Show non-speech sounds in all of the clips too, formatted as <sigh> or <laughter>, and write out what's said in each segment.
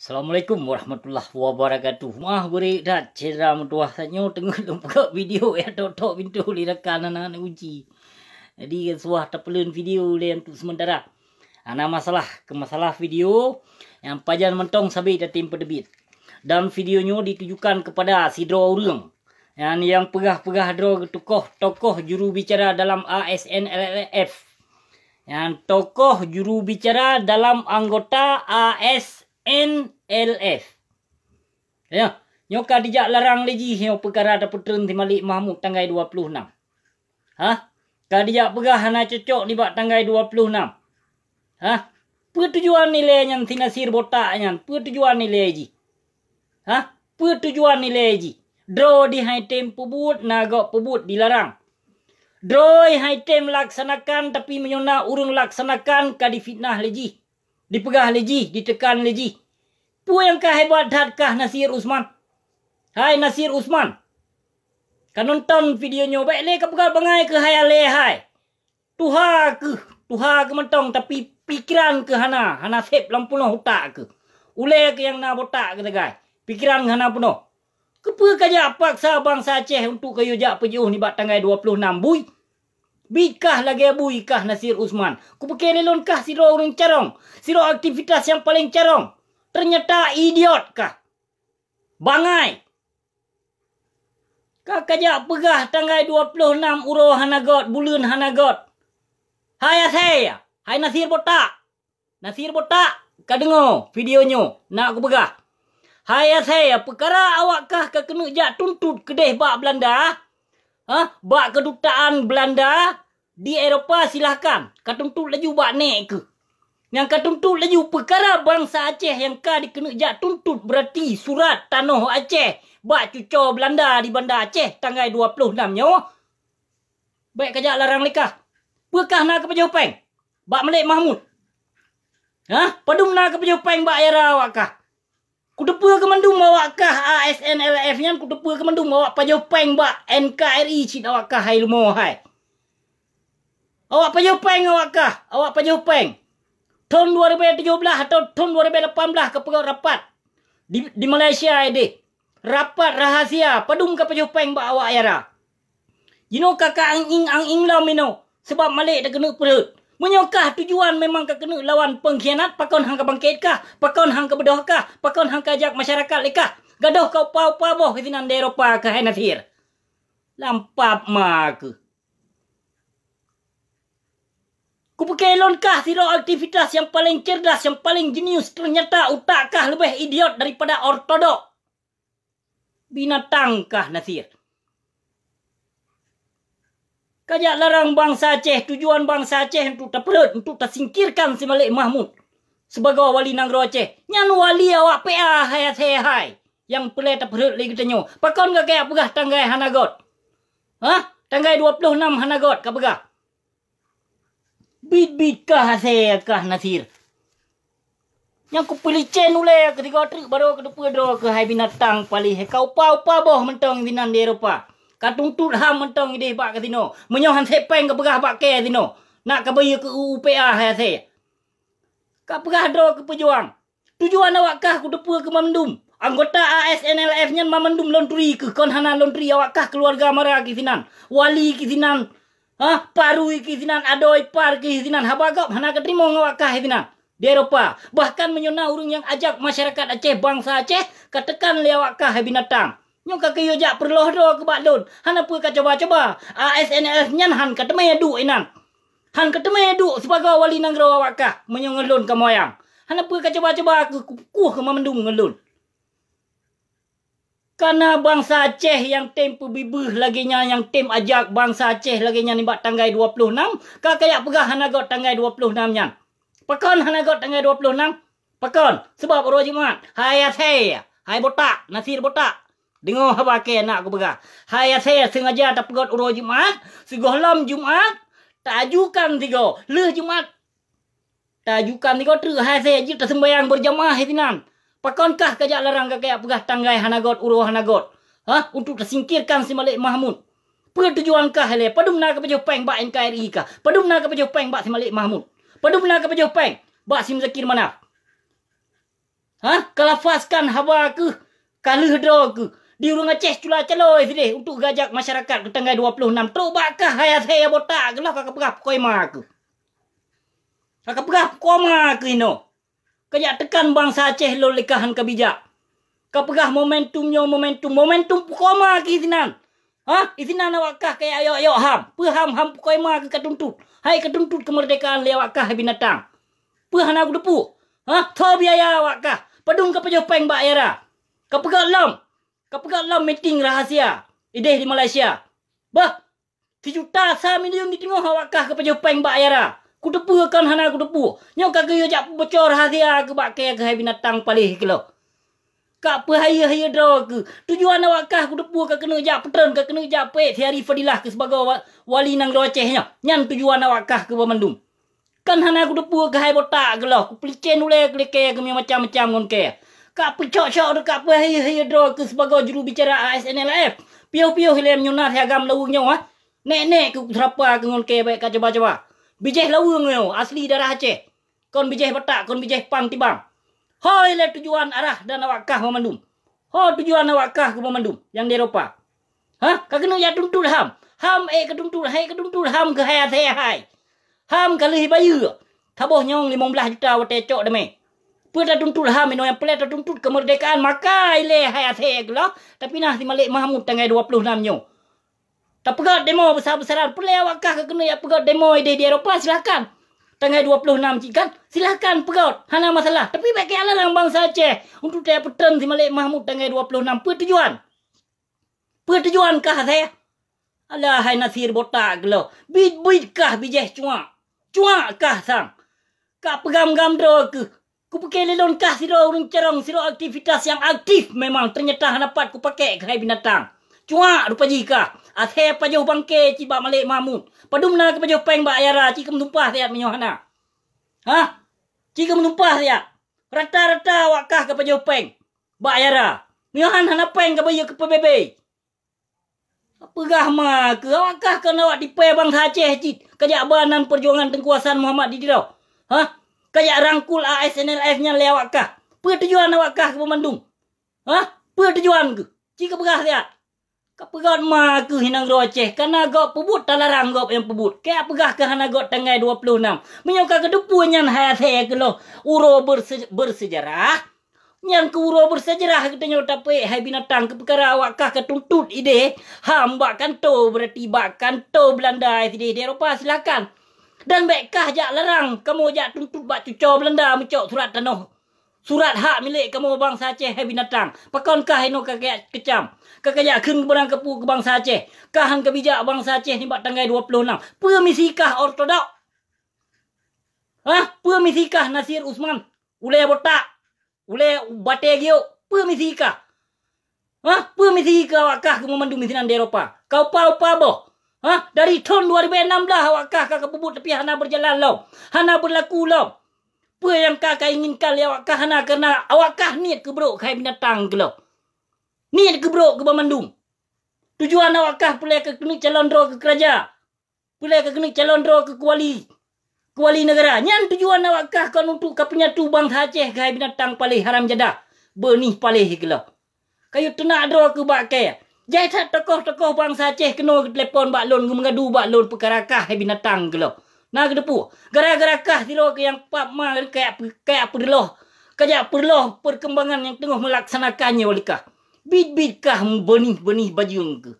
Assalamualaikum warahmatullahi wabarakatuh. Mah gure dak cera mentuah sanyo tengok tempat video <laughs> ya totok pintu li rekan anak uji. Jadi suah terpelun video le untuk sementara. Ana ah, masalah ke masalah video yang pajan mentong sabi tatim pedebit. Dan videonyo ditujukan kepada Sidro Urung. Yang yang pegah-pegah dro tokoh tokoh juru bicara dalam ASN LLF. Yang tokoh juru bicara dalam anggota AS NLF. Ya. Nyoka dijak larang lagi, Yang perkara ada putrun di Malik Mahmud tanggai 26. Ha? Kadijak pegah anak cocok di bak tanggai 26. Ha? Pertujuan nilai yang tinasir botak yang. Pertujuan nilai lagi, Ha? Pertujuan nilai lagi, Draw di haitem pebut, nagok pebut dilarang. Draw di haitem laksanakan tapi menyona urung laksanakan kadifitnah lagi. Ha? dipegah lagi, ditekan lagi. Pu yang kah hebat dah Nasir Usman. Hai Nasir Usman. Kan nonton videonya baik le ke pegal bangai ke hayal le hai. Tuha ke, tuha ke mentong tapi pikiran ke hana, hana sep lampu hutak ke. Ule ke yang na botak ke tegai. Pikiran ke hana penuh. Kepa kajak paksa bangsa Aceh untuk kayu jak pejuh ni bat tanggai 26 buih. Bikah lagi abu ikah Nasir Usman. Ku pakai nilon kah siro orang carong. Siro aktivitas yang paling carong. Ternyata idiot kah. Bangai. Kah kajak pegah tanggai 26 uroh hanagot. Bulun hanagot. Hai saya. Hai Nasir Botak. Nasir Botak. Kau dengar videonya. Nak ku pegah. Hai saya. Perkara awak kah kena jat tuntut kedih bak Belanda. Ah? Ha? Bak kedutaan Belanda di Eropah silakan. Katuntut laju bak naik ke? Yang katuntut laju perkara bangsa Aceh yang ka dikena jak tuntut berarti surat tanah Aceh. Bak cucu Belanda di bandar Aceh tanggal 26 nyawa. Baik kajak larang lekah. Pekah nak ke Pejopeng? Bak Malik Mahmud? Ha? Padum nak ke Pejopeng bak era awak kah? Kutepu ke mandu mawak kah ASN LF yang kutepu ke mandu mawak pajopeng bak NKRI cik awak kah hai lumo hai. Awak pajopeng awak kah? Awak pajopeng. Tahun 2017 atau tahun 2018 ke rapat di, di Malaysia ini. Rapat rahasia padum ke pajopeng bak awak era. You know kakak angin angin lah mino. Sebab malik dah kena perut. Menyokah tujuan memang ke kena lawan pengkhianat pakon hang ke bangkit kah? Pakon hang ke bedoh kah? Pakon hang ke ajak masyarakat lekah? Gaduh kau pau-pau boh di nan Eropa ke Hanafir. Lampap mak. Ku pakai Elon kah siro aktivitas yang paling cerdas, yang paling jenius ternyata utak kah lebih idiot daripada ortodok? Binatang kah Nasir? Kajak larang bangsa Aceh, tujuan bangsa Aceh untuk terperut, untuk tersingkirkan si Malik Mahmud. Sebagai wali Nanggro Aceh. Yang wali awak PA hai hai hai. Yang pelai terperut lagi tanya. Pakon ke kaya pegah tanggai Hanagot? Hah? Tanggai 26 Hanagot ke pegah? Bit-bit kah saya kah Nasir? Yang ku pilih chain ule ketika trik baru ke depa dro ke hai binatang paling kau pau pau boh mentang binan di Eropah katung tut ha mentong ide pak ke sino menyohan sepeng ke perah pak ke sino ya nak ke bayu ke UPA ha ya se ka perah do ke pejuang tujuan awak kah ku depa ke mamendum anggota ASNLF nyen mamendum laundry ke konhana laundry awak kah keluarga mara ke sinan wali ke sinan ha paru ke sinan adoi par ke sinan habagap hana ke trimo ngawak kah ya sinan di Eropah. Bahkan menyona orang yang ajak masyarakat Aceh, bangsa Aceh, katakan lewak kah binatang. Nyong kaki yo jak perlu do ke bak lon. Han apa ka coba-coba? ASNS ah, nyan han ka temai du inang. Han ka temai du sebagai wali nang rawa wak menyong lon ka moyang. Han apa ka coba-coba ke ku ke mamendung ngelon. Karena bangsa Aceh yang tim pebibuh lagi nya yang tim ajak bangsa Aceh lagi nya nimbak tanggai 26, ka kayak pegah han agak tanggai 26 nya. Pakon han agak tanggai 26. Pakon sebab orang jimat. Hai Aceh. Hai botak, nasir botak. Dengar apa ke nak aku pegang. Hai saya sengaja tak pegat urah Jumat. Segoh lam Jumat. Tak ajukan tiga. Leh Jumat. Tak ajukan tiga. Terus hai saya jika tersembayang berjamaah. Hai sinan. Pakonkah kajak larang kakak pegah tanggai hanagot urah hanagot. Ha? Untuk tersingkirkan si Malik Mahmud. Pertujuankah le? Padum nak ke pejuh peng bak NKRI kah? Padum nak ke pejuh peng bak si Malik Mahmud? Padum nak ke pejuh peng bak si Muzakir mana? Ha? Kalafaskan hawa ke? Kalih dro ke? di Urung Aceh cula celoi sini untuk gajak masyarakat ke tanggal 26. Teruk bakah ayah saya botak ke lah kakak berah pukul emak aku. Kakak berah pukul emak aku ino. Kajak tekan bangsa Aceh lo lekahan kebijak. Kau pegah momentumnya momentum. Momentum pukul emak aku izinan. Ha? Izinan awak kah kaya ayok-ayok ham. Peham ham pukul emak aku ketuntut. Hai ketuntut kemerdekaan lewat kah binatang. Peham aku depuk. Ha? Tau biaya awak kah. Pedung ke pejopeng bak era. Kau pegah lom. Kau peganglah meeting rahasia, Ideh di Malaysia. Bah. Sejuta sah minum di timur awakkah ke penyepan bak ayara. Ku tepukan hana ku tepu. Nyo kaki yo jak bocor rahasia ke bak kaya ke binatang palih kelo. Kak perhaya-haya draw ke. Tujuan awakkah ku tepu ke kena jak petern ke kena jak pek sehari fadilah ke sebagai wali nang rocehnya. Nyan tujuan awakkah ke bermandung. Kan hana ku tepu ke hai botak ke lah. Ku pelicin ulai ke lekeh ke macam-macam kan kaya. Kak pecok cok dekat apa hai hai dro ke sebagai juru bicara ASNLF. Piu-piu hilang menyunat agam lawung nyawa. Ha? Nenek ke terapa ke ngon ke baik kacau coba-coba. Bijih lawung ngau asli darah Aceh. Kon bijih batak, kon bijih pang tibang. Hoi le tujuan arah dan awak kah memandum. Ho tujuan awak kah ke memandum yang di Eropah. Ha? Ka kena ya tuntul ham. Ham e ke tuntul, hai ke tuntul, ham ke hai hai Ham kali bayu. Tabuh nyong 15 juta wate cok demek. Pula tuntut ha minum yang pula tuntut kemerdekaan maka ile hai ase gula tapi nah si malik mahmud tanggal 26 nyo. tapi pega demo besar besar pula awak kah ke kena ya pega demo ide di Eropah silakan. Tanggal 26 cik kan silakan pega hana masalah tapi bagi ala lang bangsa Aceh untuk dia peten di malik mahmud tanggal 26 pe tujuan. Pe tujuan kah saya? Alah hai nasir botak gula. Bid-bid kah bijeh cuak. Cuak kah sang. Kak pegam-gam ke. Ku pakai lelon kah siro urung cerong siro aktivitas yang aktif memang ternyata dapat ku pakai kerai binatang. Cuma rupa jika ase pajo bangke ci ba malik mamu. Padu mena ke pajo peng ba ayara ci ke menumpah siap menyohana. Ha? Ci ke menumpah siap. Rata-rata wakah ke pajo peng ba ayara. Menyohan hana peng ke bayu ke pebebe. Apa gahma ke wakah ke nawak dipe bangsa Aceh ci. Kajak banan perjuangan tengkuasaan Muhammad di dirau. Ha? kayak rangkul ASNLF nya lewat kah? Apa tujuan awak kah ke Pemandung? Ha? Apa tujuan ke? Jika berah dia. Kau pegawai mah ke hinang roceh. Kan agak pebut tak larang agak yang pebut. Kayak pegah ke hana agak tengah 26. Menyokak ke depan yang hayat saya ke lo. Uro bersejarah. Yang ke uro bersejarah kita tanya otak pek. Hai binatang ke perkara awak kah ke tuntut ide. Ha mbak kanto berarti bak kanto Belanda. Ide-ide Eropah silakan. Silakan. Dan bekah jak larang kamu jak tuntut bak cuco Belanda mencok surat tanah. Surat hak milik kamu bangsa Aceh hai binatang. Pakon kah ino kakek kecam. Kakajak kun berang kepu ke bangsa Aceh. Kah hang kebijak bangsa Aceh ni bak tanggai 26. Permisi kah ortodok? Ha? Permisi kah Nasir Usman? Ule botak. Ule bate gyo. Permisi kah? Ha? Permisi kah wakah kamu mandu misinan di Eropah? Kau pa-pa boh? Ha? Dari tahun 2016 awak kah kakak bubut tapi hana berjalan lau. Hana berlaku lau. Apa yang kakak inginkan lau awak kah hana kerana awak kah niat ke bro kaya binatang ke lau. Niat ke bro ke bermandung. Tujuan awak kah pulih ke klinik calon draw ke keraja. Pulih ke klinik calon draw ke kuali. Kuali negara. Yang tujuan awak kah kan untuk kau tu bangsa Aceh kaya binatang paling haram jadah. Benih paling ke lau. Kayu tenak draw ke bakal. Jai tak tokoh-tokoh bang Aceh kena telefon bak lon ke mengadu bak lon perkarakah hai binatang ke lo. Nah ke depu. Gara-gara kah dilo ke yang pap ma kayak apa? kayak perloh. Kayak perloh perkembangan yang tengah melaksanakannya oleh kah. Bid-bid kah benih-benih bajung ke.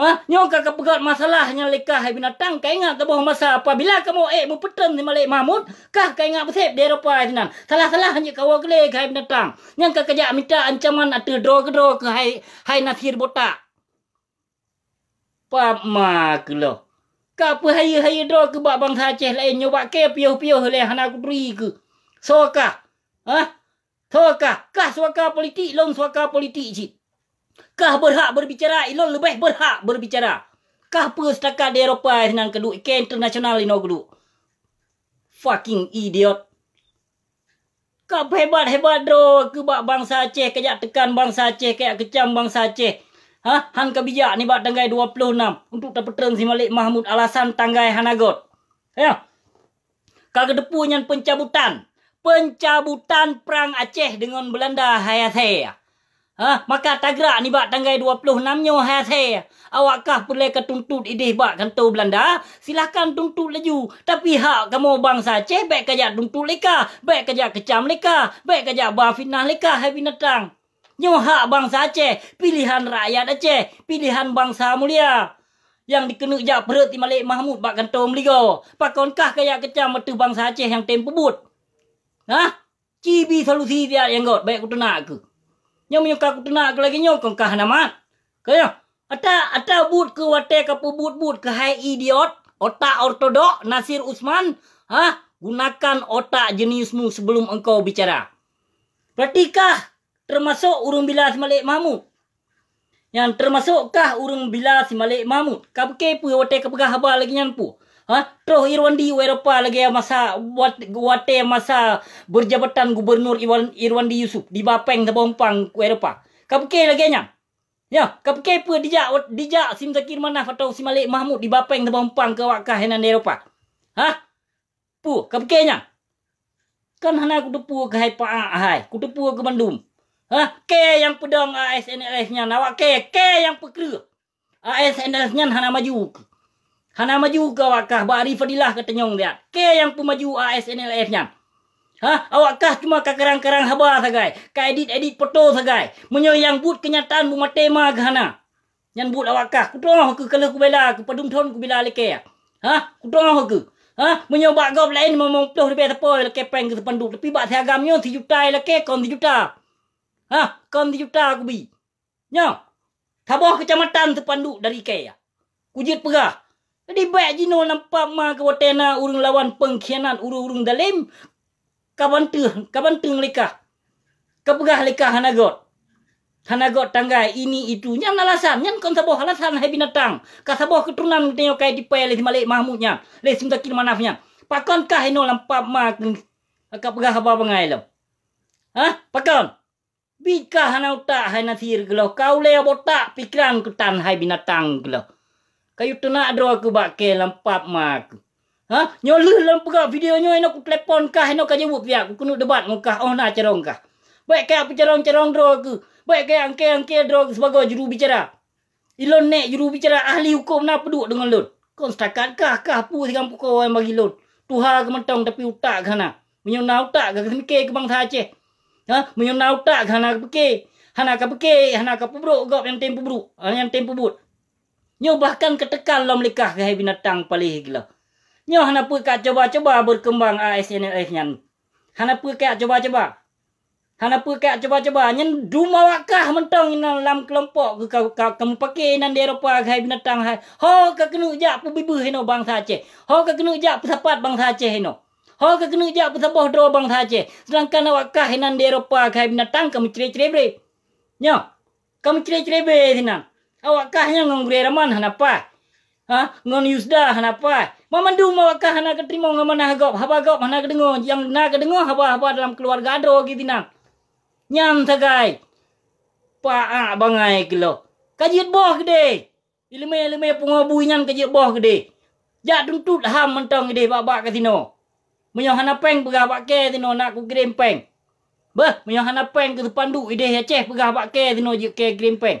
Ah, ha? nyo ka ka pegat masalah nya leka hai binatang ka ingat ke bohong masa bila kamu eh mu peten di malik mamut kah ka ingat besep di Eropa hai sinan. Salah-salah hanya kawa gele hai binatang. Nya ka kerja minta ancaman atau dro ke dro ke hai hai nasir botak. Pa ma kelo. Ka pu hai hai dro ke ba bangsa Aceh lain nyo ba ke piu-piu oleh anak kudri ke. So ka. Ha? So ka. Ka suaka politik long suaka politik cik. Kah berhak berbicara? Ino lebih berhak berbicara. Kah apa setakat di Eropah eh, dengan kedua ikan internasional ino kedua? Fucking idiot. Kau hebat-hebat dro ke bak bangsa Aceh kejak tekan bangsa Aceh kejak kecam bangsa Aceh. Ha? Han kebijak ni bak tanggai 26 untuk terpetreng si Malik Mahmud alasan tanggai Hanagot. Ya. Kau kedepunya pencabutan. Pencabutan perang Aceh dengan Belanda hayat saya. Ha, maka tagrak ni bak tanggai 26 nyo hai se. Awakkah boleh ketuntut idih bak kantor Belanda? Silakan tuntut leju. Tapi hak kamu bangsa Aceh baik kerja tuntut leka, baik kerja kecam leka, baik kerja ba fitnah leka hai binatang. Nyo hak bangsa Aceh, pilihan rakyat Aceh, pilihan bangsa mulia. Yang dikenuk jak perut di Malik Mahmud bak kantor Meliga. Pakonkah kaya kecam betul bangsa Aceh yang tempebut? Ha? Cibi solusi dia yang kot. Baik kutu nak aku. Nyom nyom kaku tena aku lagi nyom kong kah nama. Kaya. ada ada buat ke wate kapu buat but ke hai idiot. Otak ortodok Nasir Usman. Ha? Gunakan otak jeniusmu sebelum engkau bicara. Pertikah termasuk urung bila semalik mamu. Yang termasukkah urung bila semalik mamu. Kapu kepu wate kapu kah haba lagi nyampu. Atuh Irwan Di Eropah lagi ya masa buat buat masa berjabatan gubernur Irwan Irwan Di Yusuf di Bapeng Sabompang Eropah. Kapke lagi nya. Ya, kapke pu dijak dijak Sim Zakir Manaf atau Sim Malik Mahmud di Bapeng di Bompang ke Wakah Henan Eropah. Ha? Pu kapke nya. Kan hana kutupu ke hai pa ah, hai, kutupu ke Bandung. Ha? Ke yang pedang ASNS nya nawak ke, ke yang pekerja. ASNS nya hana maju. Ke. Hana maju ke wakah bari fadilah ke tenyong dia. Ke yang pun maju ASNLF nya. Ha, awakkah cuma kakerang-kerang haba sagai. Ka edit-edit foto sagai. Menyo yang but kenyataan bu matema ke hana. Yan but awakkah kutong aku kala ku bela ku padum thon ku bela leke. Ya? Ha, kutong aku. Ha, menyo ba gob lain memang puluh lebih tepo leke prank ke sepanduk tapi ba seagam nyo sejuta leke kon juta, Ha, kon juta aku bi. Nyo. Tabah kecamatan sepanduk dari ke. Ya? Kujit pegah. Jadi baik jino nampak ma ke watena urung lawan pengkhianat urung-urung dalim. Kapan tu, kapan tu mereka? Kepegah mereka hanagot. Hanagot tangga ini itu. Yang alasan, yang kau sabo alasan hai binatang. Kau sabo keturunan tengok kaya dipayah lesi malik mahmudnya. Lesi takil kira manafnya. Pakon kah ino nampak ma ke kepegah apa pengai lo? Ha? Pakon? Bika hana utak hai nasir ke Kau leo botak pikiran ketan hai binatang ke Kayu tu nak aku buat ke lampap mak aku. Ha? Nyolah lampu kau. Video nyo enak aku telepon kah. Enak kau jemput pihak. Aku kena debat muka. Oh nak cerong kah. Baik kaya apa cerong-cerong dua aku. Baik kaya angke-angke dro aku sebagai juru bicara. Ilon nek juru bicara ahli hukum nak peduk dengan lo. Kau setakat kah kah pu dengan pukul orang bagi lo. Tuha ke mentong tapi utak kah nak. Menyona utak kah kena ke ke bangsa Aceh. Ha? Menyona utak kah nak pergi. Hana kah pergi. Hana kah pebruk gop yang tempo buruk. Ha, yang tempo buruk. Nyo bahkan ketekan lom lah likah ke binatang palih gila. Nyo hana pu ka coba-coba berkembang ASNLS nyan. Hana pu ka coba-coba. Hana pu ka coba-coba nyen duma wakah mentong inan lam kelompok ke ka kamu pake inan di Eropa ke binatang hai. Ho ka kenu ja pu bibu hino bangsa Aceh. Ho ka kenu ja pu sapat bangsa Aceh hino. Ho ka kenu ja pu sapoh dro bangsa Aceh. Sedangkan wakah inan di Eropa ke binatang kamu cerai-cerai bre. Nyo. Kamu cerai-cerai bre sinang. Awakahnya ngong Bireman hanapa? Ha? Ngong Yusda hanapa? Mamandu mawakah hana keterima ngong mana hagop? Haba hagop Mana kedengar? Yang na kedengar haba-haba dalam keluarga ada gitu nak? Nyam sakai. Pa'ak bangai kilo Kajit boh gede. Ilme-ilme pengobu nyam kajit boh gede. Jak tuntut lah, ham mentong gede bak-bak ke sini. Menyong hana peng pegah bak ke sini nak ku kirim peng. Bah, menyong peng ke depan sepanduk ide ya ceh pegah bak ke sini je ke kirim peng.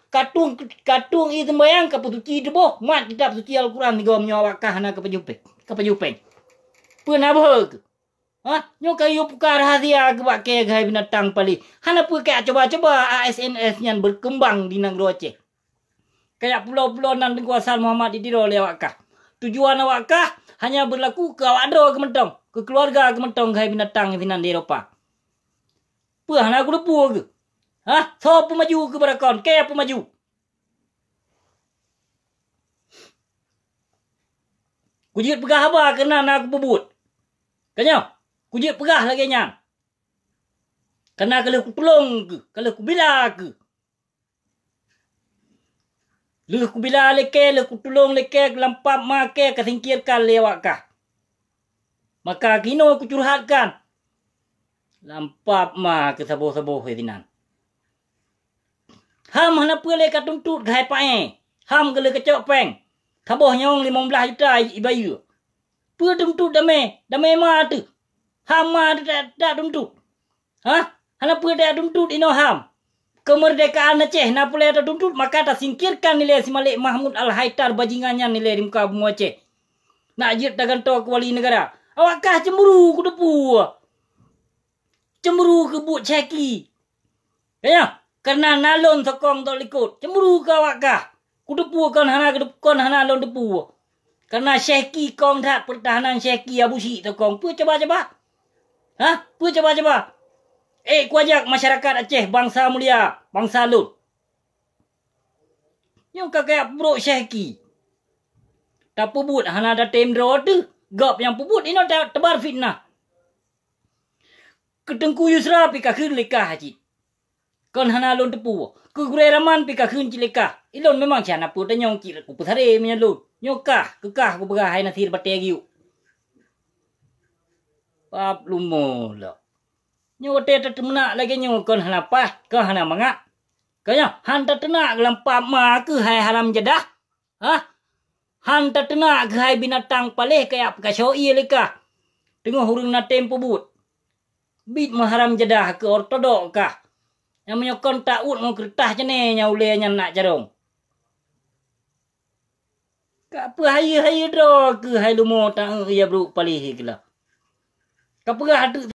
katung katung itu bayang ke putuci debo mat kitab suci al-Quran tiga menyawak kahana ke penyupe ke penyupe pun apa ke ha nyok kayu pukar rahasia ke bak ke gai binatang pali hana pun kaya coba-coba ASNS yang berkembang di nang roce Kaya pulau-pulau nan kuasa Muhammad di lewat lewakah tujuan awakah hanya berlaku ke awak ado ke mentong ke keluarga ke mentong gai binatang di nang Eropah pu hana kulupu ke Ha? So pun maju ke berakon? Ke apa maju? Kujit pegah apa kena nak aku bubut? Kanya? Kujit pegah lagi nyang. Kena kalau aku tolong ke? Kalau aku bila ke? Lepas aku bila leke, lepas aku tolong leke, aku lampak maka, aku singkirkan lewakkah. Maka kini aku curhatkan. Lampak mak ke sabuh-sabuh, Zinan. Ham hana pua le katung tut khai pae. Eh. Ham gele kecok peng. Kaboh nyong limong belah juta ibayu. Pua tung tut dame. Dame ma tu. Ham ma tu tak da, tung tut. Ha? Hana pua tak tung ino ham. Kemerdekaan na ceh na pula tuntut maka ta singkirkan nilai si Malik Mahmud Al-Haitar bajingannya nilai di muka bumi Aceh. Nak jirt dengan tua wali negara. Awakkah cemburu ku depu. Cemburu ke buat ceki. Kenapa? Ya, eh, ya kerana nalon sokong tak ikut. Cemburu kau akah. Ku depu hana ke depu hana lon depu. Kerana syekhi kong dah pertahanan syekhi abu si sokong. Pu coba-coba. Ha? Pu coba-coba. Eh, kuajak masyarakat Aceh bangsa mulia. Bangsa lon. Yang kau kaya buruk syekhi. Tak pebut hana dah temdra tu. Gap yang pebut ini tak tebar fitnah. Ketengku Yusra pika kirlikah hajit. còn hana luôn tập bù cứ cả gre raman pika khun chileka ilon memang chana puta nyong chi ku puthare men luôn nyok cả, cứ ka ku baga hai na thir batte giu pap lumo lo nyok te ta tmna lagi nyok kon hana pa ko hana manga ko nyok han ta tna lam pa ma cứ hai haram jada ha han ta tna cứ hai binatang pale kaya ka so i leka tengok hurung na tempo but mà haram jadah ke ortodok kah Yang menyokong takut dengan kertas je ni. Yang boleh yang nak jarum. Kak apa hayu-hayu dah ke hai lumo tak ria eh, ya beruk palih ke lah. Kak apa hatu